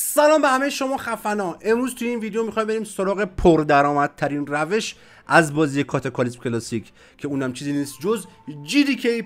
سلام به همه شما خفنا امروز توی این ویدیو میخوایم بریم سراغ پردرآمدترین روش از بازی کاتاکالیسم کلاسیک که اونم چیزی نیست جز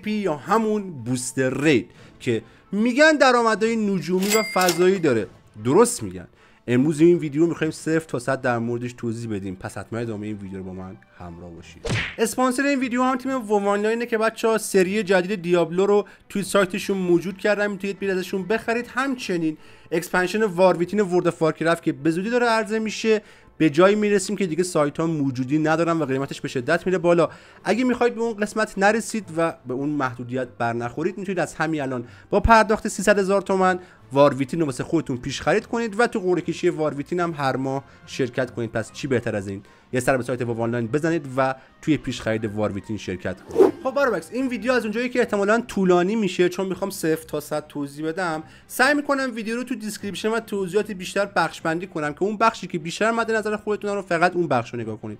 پی یا همون بوستر رید که میگن درآمدهای نجومی و فضایی داره درست میگن امروز این ویدیو میخوایم صرف تا صد در موردش توضیح بدیم پس حتما ادامه این ویدیو با من همراه باشید اسپانسر این ویدیو هم تیم ووانلاینه که بچه ها سری جدید دیابلو رو توی سایتشون موجود کردن میتونید برید ازشون بخرید همچنین اکسپنشن واربیتین ورد رفت که به زودی داره عرضه میشه به جایی میرسیم که دیگه سایت ها موجودی ندارن و قیمتش به شدت میره بالا اگه میخواید به اون قسمت نرسید و به اون محدودیت برنخورید میتونید از همین الان با پرداخت 300 هزار تومن وارویتین رو واسه خودتون پیش خرید کنید و تو قرعه کشی وارویتین هم هر ماه شرکت کنید پس چی بهتر از این یه سر به سایت آنلاین بزنید و توی پیش خرید وارویتین شرکت کنید خب باربکس این ویدیو از اونجایی که احتمالا طولانی میشه چون میخوام صفر تا صد توضیح بدم سعی میکنم ویدیو رو تو دیسکریپشن و توضیحات بیشتر بخش بندی کنم که اون بخشی که بیشتر مد نظر خودتون رو فقط اون بخش رو نگاه کنید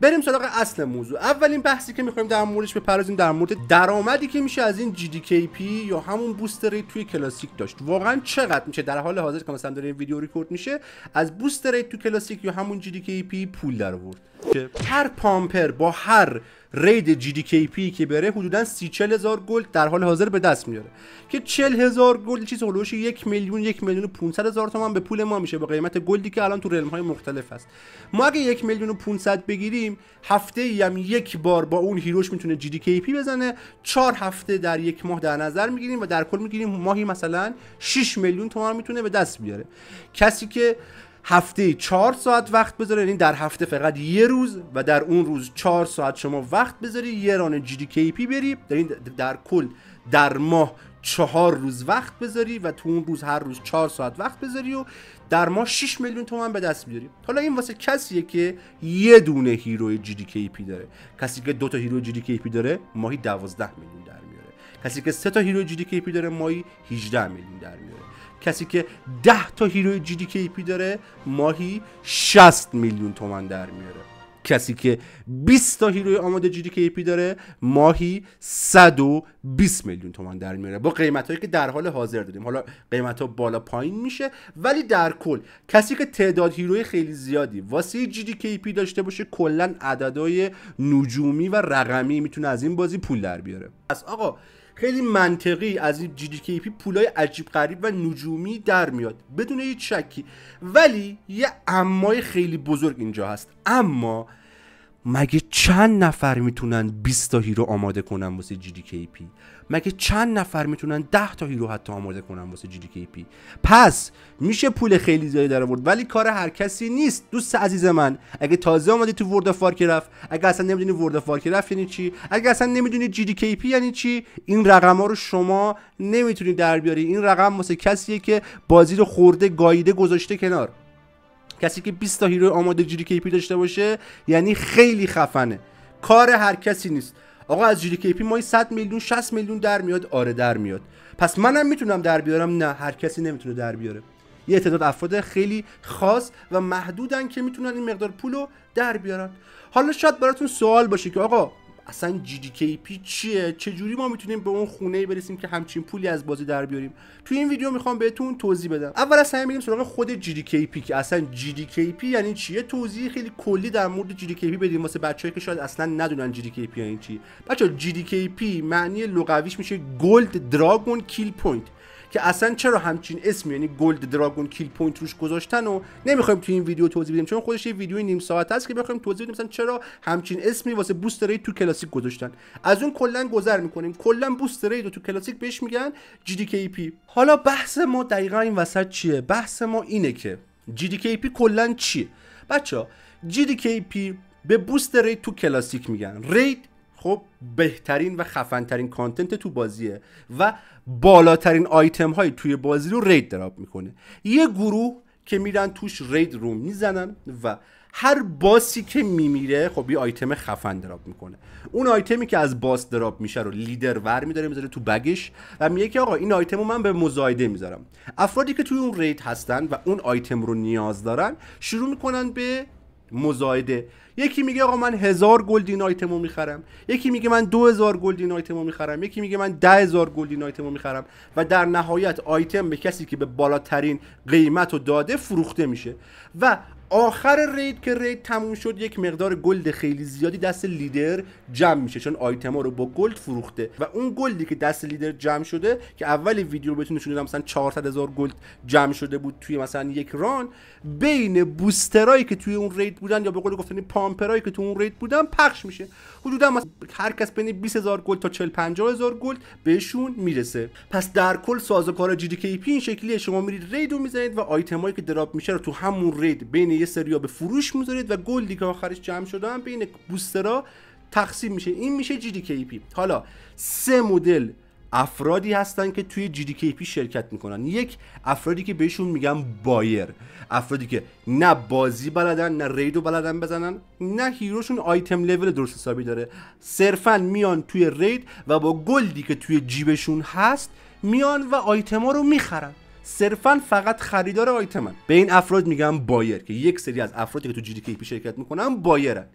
بریم سراغ اصل موضوع اولین بحثی که میخوایم در موردش بپردازیم در مورد درآمدی که میشه از این پی یا همون بوستر توی کلاسیک داشت واقعا چقدر میشه در حال حاضر که مثلا داره ویدیو ریکورد میشه از بوستر تو کلاسیک یا همون جی دی پی پول در آورد که هر پامپر با هر رید جی که بره حدودا سی هزار گل در حال حاضر به دست میاره که 40 هزار گل چیز حلوش یک میلیون یک میلیون و 500 هزار تومان به پول ما میشه با قیمت گلدی که الان تو رلم های مختلف هست ما اگه یک میلیون و 500 بگیریم هفته ای هم یک بار با اون هیروش میتونه جی دی کی بزنه چهار هفته در یک ماه در نظر میگیریم و در کل میگیریم ماهی مثلا 6 میلیون تومان میتونه به دست بیاره کسی که هفته چهار ساعت وقت بذاره یعنی در هفته فقط یه روز و در اون روز چهار ساعت شما وقت بذاری یه ران جی دی کی پی بری این در کل در ماه چهار روز وقت بذاری و تو اون روز هر روز چهار ساعت وقت بذاری و در ماه 6 میلیون تومن به دست بیاری حالا این واسه کسیه که یه دونه هیرو جی دی کی پی داره کسی که دو تا هیرو جی دی کی پی داره ماهی 12 میلیون داره کسی که سه تا هیرو جی دی کی پی داره ماهی 18 میلیون در میاره کسی که 10 تا هیرو جی دی کی پی داره ماهی 60 میلیون تومن در میاره کسی که 20 تا هیرو آماده جی دی پی داره ماهی 120 میلیون تومان در میاره با قیمت هایی که در حال حاضر دادیم حالا قیمت ها بالا پایین میشه ولی در کل کسی که تعداد هیروی خیلی زیادی واسه جی دی پی داشته باشه کلا عددهای نجومی و رقمی میتونه از این بازی پول در بیاره پس آقا خیلی منطقی از این جی جی پی پولای عجیب غریب و نجومی در میاد بدون هیچ شکی ولی یه امای خیلی بزرگ اینجا هست اما مگه چند نفر میتونن 20 تا هیرو آماده کنن واسه جی دی کی پی مگه چند نفر میتونن 10 تا هیرو حتی آماده کنن واسه جی دی کی پی پس میشه پول خیلی زیادی در آورد ولی کار هر کسی نیست دوست عزیز من اگه تازه اومدی تو ورد اف رفت اگه اصلا نمیدونی ورد اف رفت یعنی چی اگه اصلا نمیدونی جی دی کی پی یعنی چی این رقم ها رو شما نمیتونی در بیاری این رقم واسه کسیه که بازی رو خورده گاییده گذاشته کنار کسی که 20 تا هیرو آماده کی کیپی داشته باشه یعنی خیلی خفنه کار هر کسی نیست آقا از جیری کیپی ما 100 میلیون 60 میلیون در میاد آره در میاد پس منم میتونم در بیارم نه هر کسی نمیتونه در بیاره یه تعداد افراد خیلی خاص و محدودن که میتونن این مقدار پول رو در بیارن حالا شاید براتون سوال باشه که آقا اصلا جی جی کی پی چیه چجوری ما میتونیم به اون خونه برسیم که همچین پولی از بازی در بیاریم توی این ویدیو میخوام بهتون توضیح بدم اول از همه میریم سراغ خود جی جی کی پی که اصلا جی جی کی پی یعنی چیه توضیح خیلی کلی در مورد جی جی کی پی بدیم واسه بچه‌ای که شاید اصلا ندونن جی جی کی پی یعنی چی بچا جی جی کی پی معنی لغویش میشه گلد دراگون کیل پوینت که اصلا چرا همچین اسم یعنی گلد دراگون کیل پوینت روش گذاشتن و نمیخوایم تو این ویدیو توضیح بدیم چون خودش یه ویدیو نیم ساعت است که بخوایم توضیح بدیم مثلا چرا همچین اسمی واسه بوستر رید تو کلاسیک گذاشتن از اون کلا گذر میکنیم کلا بوستر رید تو کلاسیک بهش میگن پی حالا بحث ما دقیقا این وسط چیه بحث ما اینه که پی کلا چیه بچه ها پی به بوستر تو کلاسیک میگن رید خب بهترین و خفنترین کانتنت تو بازیه و بالاترین آیتم های توی بازی رو رید دراب میکنه یه گروه که میرن توش رید رو میزنن و هر باسی که میمیره خب یه آیتم خفن دراب میکنه اون آیتمی که از باس دراب میشه رو لیدر ور میداره میذاره تو بگش و میگه که آقا این آیتم رو من به مزایده میذارم افرادی که توی اون رید هستن و اون آیتم رو نیاز دارن شروع میکنن به مزایده یکی میگه آقا من هزار گلدین آیتمو میخرم یکی میگه من دو هزار گلدین آیتمو میخرم یکی میگه من ده هزار گلدین آیتمو میخرم و در نهایت آیتم به کسی که به بالاترین قیمت و داده فروخته میشه و آخر رید که رید تموم شد یک مقدار گلد خیلی زیادی دست لیدر جمع میشه چون آیتما رو با گلد فروخته و اون گلدی که دست لیدر جمع شده که اول ویدیو بهتون نشون دادم مثلا 400 هزار گلد جمع شده بود توی مثلا یک ران بین بوسترایی که توی اون رید بودن یا به قول گفتنی کامپرایی که تو اون رید بودن پخش میشه حدودا مثلا هر کس بین 20000 گل تا 40 هزار گل بهشون میرسه پس در کل سازوکار جی دی کی پی این شکلیه شما میرید ریدو میزنید و آیتمایی که دراپ میشه رو تو همون رید بین یه سریا به فروش میذارید و گلدی که آخرش جمع شده هم بین بوسترا تقسیم میشه این میشه جی دی کی پی حالا سه مدل افرادی هستن که توی جی شرکت میکنن یک افرادی که بهشون میگن بایر افرادی که نه بازی بلدن نه ریدو بلدن بزنن نه هیروشون آیتم لول درست حسابی داره صرفا میان توی رید و با گلدی که توی جیبشون هست میان و آیتما رو میخرن صرفا فقط خریدار آیتمن به این افراد میگن بایر که یک سری از افرادی که تو جی شرکت میکنن بایرن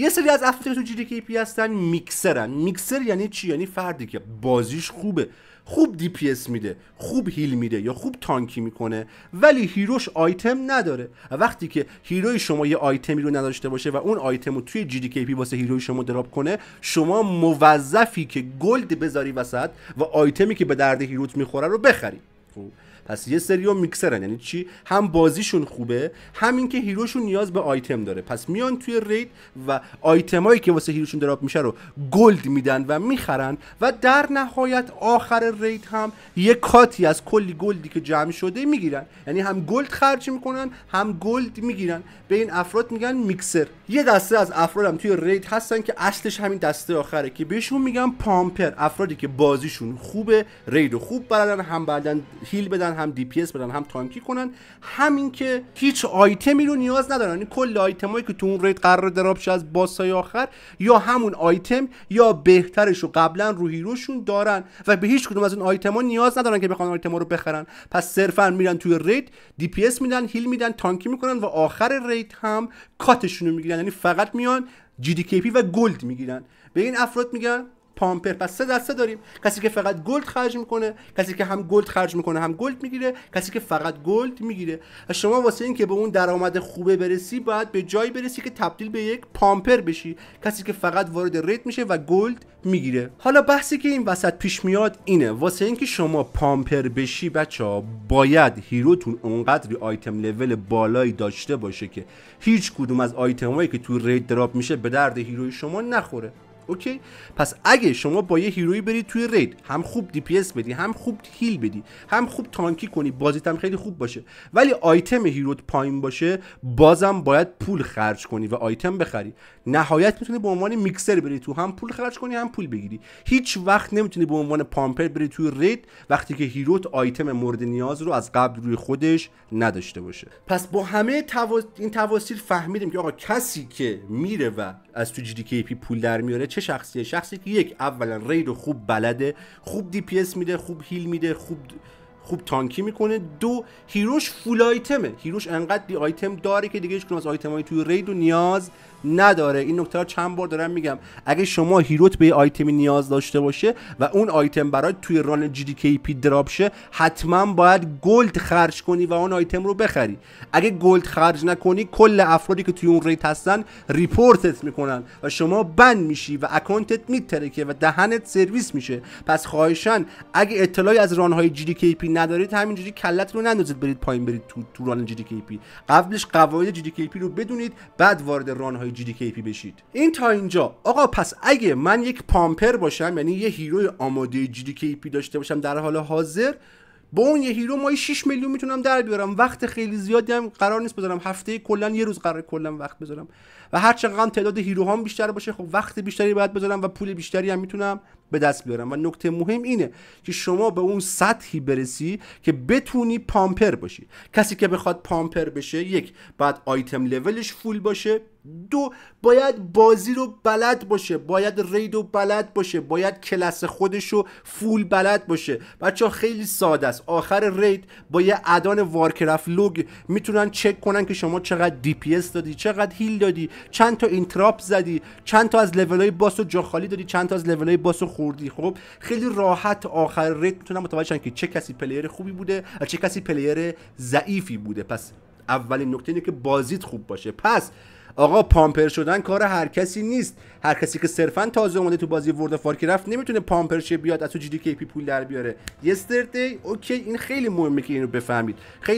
یه سری از که تو جی پی هستن میکسرن میکسر یعنی چی یعنی فردی که بازیش خوبه خوب دی پی اس میده خوب هیل میده یا خوب تانکی میکنه ولی هیروش آیتم نداره وقتی که هیروی شما یه آیتمی رو نداشته باشه و اون آیتم رو توی جی دی کی پی واسه هیروی شما دراب کنه شما موظفی که گلد بذاری وسط و آیتمی که به درد هیروت میخوره رو بخری خب؟ پس یه سری میکسرن یعنی چی هم بازیشون خوبه هم اینکه هیروشون نیاز به آیتم داره پس میان توی رید و هایی که واسه هیروشون دراپ میشه رو گلد میدن و میخرن و در نهایت آخر رید هم یه کاتی از کلی گلدی که جمع شده میگیرن یعنی هم گلد خرج میکنن هم گلد میگیرن به این افراد میگن میکسر یه دسته از هم توی رید هستن که اصلش همین دسته آخره که بهشون میگن پامپر افرادی که بازیشون خوبه رید خوب بلدن هم بعدن هیل بدن هم دی پی اس بدن هم تانکی کنن همین که هیچ آیتمی رو نیاز ندارن یعنی کل آیتمایی که تو اون رید قرار دراپ شده از باسای آخر یا همون آیتم یا بهترش رو قبلا رو هیروشون دارن و به هیچ کدوم از اون آیتما نیاز ندارن که بخوان آیتما رو بخرن پس صرفا میرن توی رید دی پی اس میدن هیل میدن تانکی میکنن و آخر رید هم کاتشون رو میگیرن یعنی فقط میان جی دی و گلد میگیرن به این افراد میگن پامپر پس سه دسته داریم کسی که فقط گلد خرج میکنه کسی که هم گلد خرج میکنه هم گلد میگیره کسی که فقط گلد میگیره و شما واسه اینکه به اون درآمد خوبه برسی باید به جایی برسی که تبدیل به یک پامپر بشی کسی که فقط وارد رید میشه و گلد میگیره حالا بحثی که این وسط پیش میاد اینه واسه اینکه شما پامپر بشی بچه ها باید هیروتون اونقدری آیتم لول بالایی داشته باشه که هیچ کدوم از آیتم هایی که تو رید دراپ میشه به درد هیروی شما نخوره اوکی پس اگه شما با یه هیروی برید توی رید هم خوب دی اس بدی هم خوب هیل بدی هم خوب تانکی کنی بازیت هم خیلی خوب باشه ولی آیتم هیروت پایین باشه بازم باید پول خرج کنی و آیتم بخری نهایت میتونی به عنوان میکسر بری تو هم پول خرج کنی هم پول بگیری هیچ وقت نمیتونی به عنوان پامپر بری توی رید وقتی که هیروت آیتم مورد نیاز رو از قبل روی خودش نداشته باشه پس با همه این تواصیل فهمیدیم که آقا کسی که میره و از تو جی پول در میاره چه شخصیه شخصی که یک اولا رید و خوب بلده خوب دی پی اس میده خوب هیل میده خوب خوب تانکی میکنه دو هیروش فول آیتمه هیروش انقدر دی آیتم داره که دیگه هیچ از آیتم های توی رید نیاز نداره این نکته چند بار دارم میگم اگه شما هیروت به آیتمی نیاز داشته باشه و اون آیتم برای توی ران جی دی پی دراپ شه حتما باید گلد خرج کنی و اون آیتم رو بخری اگه گلد خرج نکنی کل افرادی که توی اون رید هستن ریپورتت میکنن و شما بند میشی و اکانتت میترکه و دهنت سرویس میشه پس خواهشان اگه اطلاعی از رانهای جی دی پی ندارید همینجوری کلت رو نندازید برید پایین برید تو ران جی دی پی قبلش قواعد جی دی پی رو بدونید بعد وارد ران های جی دی پی بشید این تا اینجا آقا پس اگه من یک پامپر باشم یعنی یه هیرو آماده جی دی پی داشته باشم در حال حاضر با اون یه هیرو مای 6 میلیون میتونم در بیارم وقت خیلی زیادی هم قرار نیست بذارم هفته کلا یه روز قرار کلا وقت بذارم و هر چقدر تعداد هیروهام بیشتر باشه خب وقت بیشتری باید بذارم و پول بیشتری هم میتونم به دست بیارم و نکته مهم اینه که شما به اون سطحی برسی که بتونی پامپر باشی کسی که بخواد پامپر بشه یک بعد آیتم لولش فول باشه دو باید بازی رو بلد باشه باید رید رو بلد باشه باید کلاس خودش رو فول بلد باشه بچه ها خیلی ساده است آخر رید با یه ادان وارکرف لوگ میتونن چک کنن که شما چقدر دی پی دادی چقدر هیل دادی چند تا اینتراپ زدی چند تا از لول باس رو جا خالی دادی چند تا از لول باس رو خوردی خب خیلی راحت آخر رید میتونن متوجه که چه کسی پلیر خوبی بوده و چه کسی پلیر ضعیفی بوده پس اولین نکته اینه که بازیت خوب باشه پس آقا پامپر شدن کار هر کسی نیست هر کسی که صرفا تازه اومده تو بازی ورد فارکی رفت نمیتونه پامپر بیاد از تو جی دی کی پی پول در بیاره یستردی اوکی این خیلی مهمه که اینو بفهمید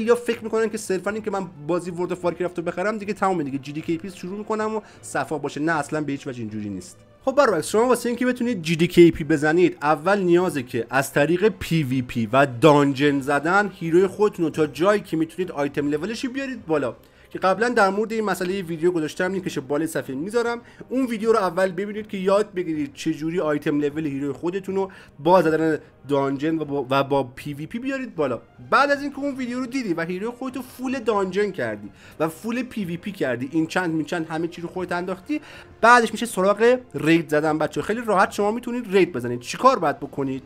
ها فکر میکنن که صرفا این که من بازی ورد فارکی رفت رو بخرم دیگه تمام دیگه جی دی کی پی شروع میکنم و صفا باشه نه اصلا به هیچ وجه اینجوری نیست خب برعکس شما واسه اینکه بتونید جی کی پی بزنید اول نیازه که از طریق پی وی پی و دانجن زدن هیروی خودتون رو تا جایی که میتونید آیتم لولش بیارید بالا که قبلا در مورد این مسئله ویدیو گذاشتم لینکش بالای صفحه میذارم اون ویدیو رو اول ببینید که یاد بگیرید چجوری آیتم لول هیرو خودتون رو با زدن دانجن و با, پی وی پی بیارید بالا بعد از اینکه اون ویدیو رو دیدی و هیرو خودت فول دانجن کردی و فول پی وی پی کردی این چند می چند همه چی رو خودت انداختی بعدش میشه سراغ رید زدن بچه خیلی راحت شما میتونید رید بزنید چیکار باید بکنید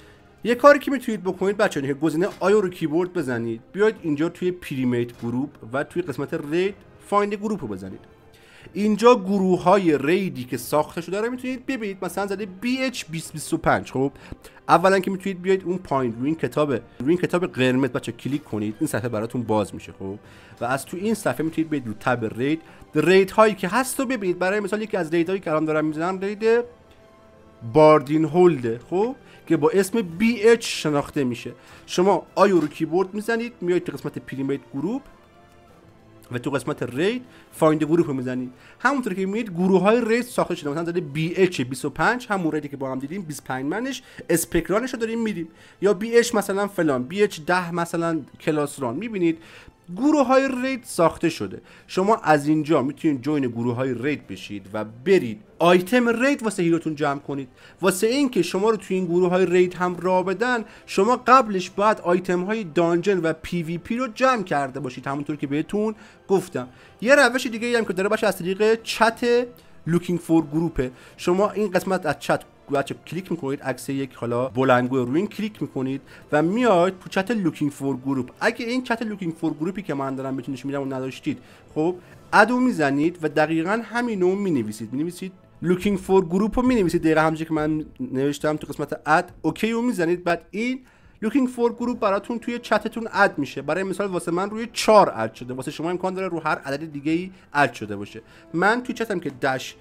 یه کاری که میتونید بکنید بچه‌ها که گزینه آیا رو کیبورد بزنید بیاید اینجا توی پریمیت گروپ و توی قسمت رید فایند گروپ رو بزنید اینجا گروه های ریدی که ساخته شده رو میتونید ببینید مثلا زده bh 2025 خب اولا که میتونید بیاید اون پایین روی این کتاب روی این کتاب قرمز بچه کلیک کنید این صفحه براتون باز میشه خب و از تو این صفحه میتونید بیاید رو تب رید رید هایی که هست رو ببینید برای مثال یکی از رید هایی که الان دارم میزنم رید باردین هولده خب که با اسم BH شناخته میشه شما آیو رو کیبورد میزنید میایید تو قسمت پریمیت گروپ و تو قسمت رید فایند گروپ رو میزنید همونطور که میبینید گروه های رید ساخته شده مثلا بی BH 25 همون ریدی که با هم دیدیم 25 منش اسپکرانش رو داریم میدیم یا BH مثلا فلان BH 10 مثلا کلاس ران میبینید گروه های رید ساخته شده شما از اینجا میتونید جوین گروه های رید بشید و برید آیتم رید واسه هیروتون جمع کنید واسه اینکه شما رو توی این گروه های رید هم را بدن شما قبلش باید آیتم های دانجن و پی وی پی رو جمع کرده باشید همونطور که بهتون گفتم یه روش دیگه هم که داره باشه از طریق چت لوکینگ فور گروپه شما این قسمت از چت بچه کلیک میکنید عکس یک حالا بلندگو روی این کلیک میکنید و میاید تو چت لوکینگ فور گروپ اگه این چت لوکینگ فور گروپی که من دارم نشون میدم و نداشتید خب ادو میزنید و دقیقا همینو مینویسید مینویسید لوکینگ فور گروپ رو مینویسید دقیقا همونجوری که من نوشتم تو قسمت اد اوکی رو میزنید بعد این لوکینگ فور گروپ براتون توی چتتون اد میشه برای مثال واسه من روی 4 اد شده واسه شما امکان داره رو هر عدد دیگه ای اد شده باشه من توی چتم که دش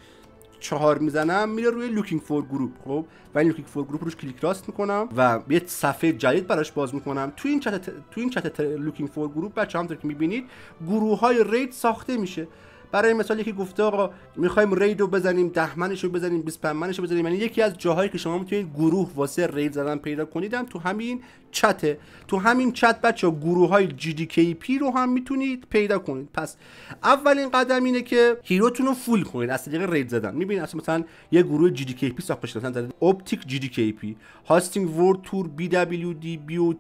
چهار میزنم میره روی لوکینگ فور گروپ خب و این لوکینگ فور گروپ روش کلیک راست میکنم و یه صفحه جدید براش باز میکنم تو این چت تو این چت لوکینگ فور گروپ بچه‌ها همونطور که میبینید گروه های رید ساخته میشه برای مثال یکی گفته آقا میخوایم رید رو بزنیم دهمنش رو بزنیم 25 منش رو بزنیم یعنی یکی از جاهایی که شما میتونید گروه واسه رید زدن پیدا کنید هم تو همین چته تو همین چت بچه ها گروه های GDKP رو هم میتونید پیدا کنید پس اولین قدم اینه که هیروتون رو فول کنید از طریق رید زدن میبینید اصلا مثلا یه گروه GDKP ساخته شده مثلا اپتیک GDKP هاستینگ ورد تور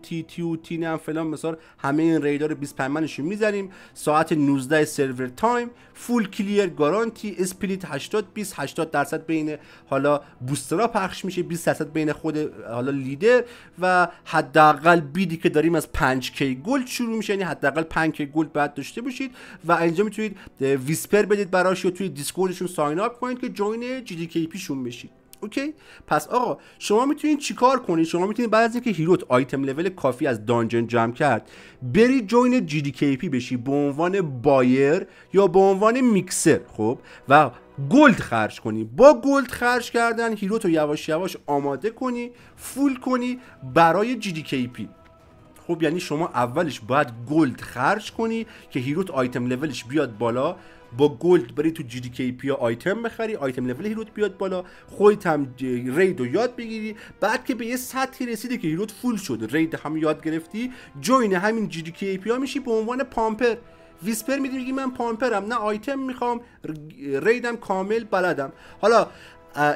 تی او تی نه فلان مثلا همه این ریدار 25 منش میزنیم ساعت 19 سرور تایم فول کلیر گارانتی اسپلیت 80 20 80 درصد بین حالا بوسترا پخش میشه 20 درصد بین خود حالا لیدر و حداقل بیدی که داریم از 5 کی گلد شروع میشه یعنی حداقل 5 کی گلد بعد داشته باشید و اینجا میتونید ویسپر بدید براش یا توی دیسکوردشون ساین اپ کنید که جوین جی دی کی پیشون بشید اوکی پس آقا شما میتونید چیکار کنید شما میتونید بعد از اینکه هیروت آیتم لول کافی از دانجن جمع کرد بری جوین جی دی کی پی بشی به عنوان بایر یا به عنوان میکسر خب و گلد خرج کنی با گلد خرج کردن هیروت رو یواش یواش آماده کنی فول کنی برای جی دی کی پی خب یعنی شما اولش باید گلد خرج کنی که هیروت آیتم لولش بیاد بالا با گلد بری تو جی دی کی پی آیتم بخری آیتم لول هیروت بیاد بالا خودت هم رید رو یاد بگیری بعد که به یه سطحی رسیدی که هیروت فول شد رید هم یاد گرفتی جوین همین جی دی کی میشی به عنوان پامپر ویسپر میدی میگی من پامپرم نه آیتم میخوام ریدم کامل بلدم حالا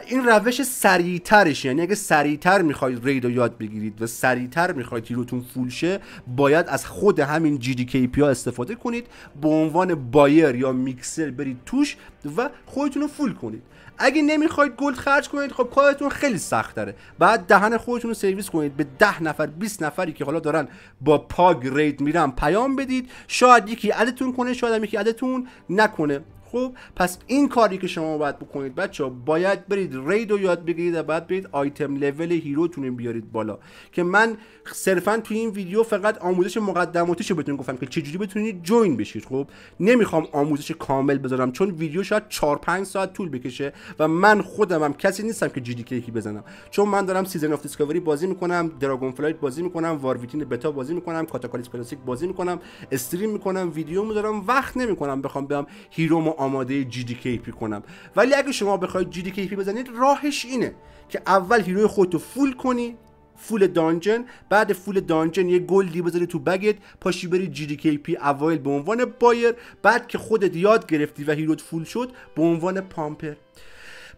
این روش سریعترش یعنی اگه سریعتر میخواید رید رو یاد بگیرید و سریعتر میخواید تیروتون فول شه باید از خود همین جی دی پی استفاده کنید به عنوان بایر یا میکسر برید توش و خودتون رو فول کنید اگه نمیخواید گلد خرج کنید خب کارتون خیلی سخت داره بعد دهن خودتون رو سرویس کنید به ده نفر 20 نفری که حالا دارن با پاگ رید میرن پیام بدید شاید یکی عدتون کنه شاید یکی عدتون نکنه خب پس این کاری که شما باید بکنید بچه باید برید رید یاد بگیرید و باید برید آیتم لول هیرو تونیم بیارید بالا که من صرفا توی این ویدیو فقط آموزش مقدماتیشو بهتون گفتم که چجوری بتونید جوین بشید خب نمیخوام آموزش کامل بذارم چون ویدیو شاید 4 5 ساعت طول بکشه و من خودم هم کسی نیستم که جی کی بزنم چون من دارم سیزن اف دیسکاوری بازی میکنم دراگون فلایت بازی میکنم وارویتین بتا بازی میکنم کاتاکالیس کلاسیک بازی میکنم استریم میکنم ویدیو میذارم وقت نمیکنم بخوام بیام هیرو آماده پی کنم ولی اگه شما بخواید GDKP بزنید راهش اینه که اول هیروی خودت فول کنی فول دانجن بعد فول دانجن یه گلدی بذاری تو بگت پاشی بری جی دی پی اوایل به عنوان بایر بعد که خودت یاد گرفتی و هیروت فول شد به عنوان پامپر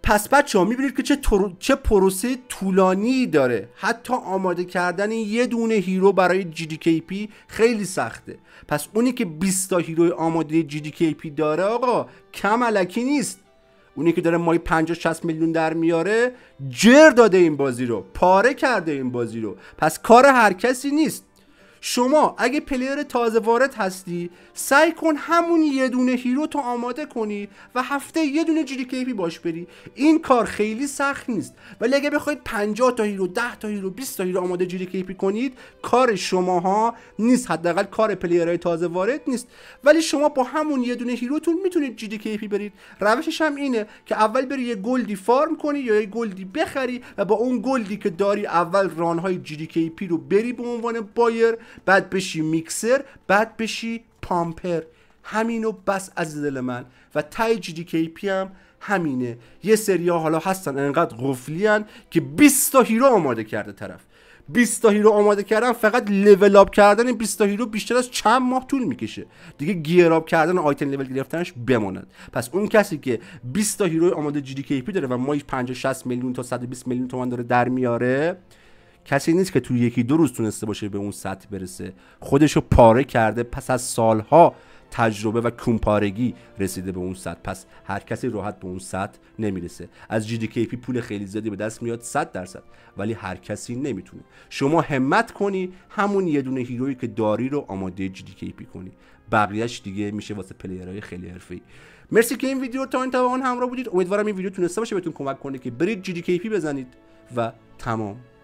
پس بچه ها میبینید که چه, چه پروسه طولانی داره حتی آماده کردن یه دونه هیرو برای GDKP خیلی سخته پس اونی که 20 تا هیرو آماده GDKP داره آقا کم علکی نیست اونی که داره مای 50 60 میلیون در میاره جر داده این بازی رو پاره کرده این بازی رو پس کار هر کسی نیست شما اگه پلیر تازه وارد هستی سعی کن همون یه دونه هیرو تو آماده کنی و هفته یه دونه جیری کیپی باش بری این کار خیلی سخت نیست ولی اگه بخواید 50 تا هیرو 10 تا هیرو 20 تا هیرو آماده جیری کیپی کنید کار شماها نیست حداقل کار پلیرهای تازه وارد نیست ولی شما با همون یه دونه هیروتون میتونید جیری کیپی برید روشش هم اینه که اول بری یه گلدی فارم کنی یا یه گلدی بخری و با اون گلدی که داری اول رانهای کیپی رو بری به عنوان بایر بعد بشی میکسر بعد بشی پامپر همینو بس از دل من و تای جی دی پی هم همینه یه سری ها حالا هستن انقدر هن که 20 تا هیرو آماده کرده طرف 20 تا هیرو آماده کردن فقط لول اپ کردن 20 تا هیرو بیشتر از چند ماه طول میکشه دیگه گیر اپ کردن آیتم لول گرفتنش بماند پس اون کسی که 20 تا هیرو آماده جی دی کی پی داره و ماهی 50 60 میلیون تا 120 میلیون تومان داره در میاره کسی نیست که تو یکی دو روز تونسته باشه به اون سطح برسه خودش رو پاره کرده پس از سالها تجربه و کمپارگی رسیده به اون سطح پس هر کسی راحت به اون سطح نمیرسه از پی پول خیلی زیادی به دست میاد 100 درصد ولی هر کسی نمیتونه شما همت کنی همون یه دونه هیرویی که داری رو آماده پی کنی بقیهش دیگه میشه واسه پلیرهای خیلی حرفه‌ای مرسی که این ویدیو تا این توان همراه بودید امیدوارم این ویدیو تونسته باشه بهتون کمک کنه که برید GDKP بزنید و تمام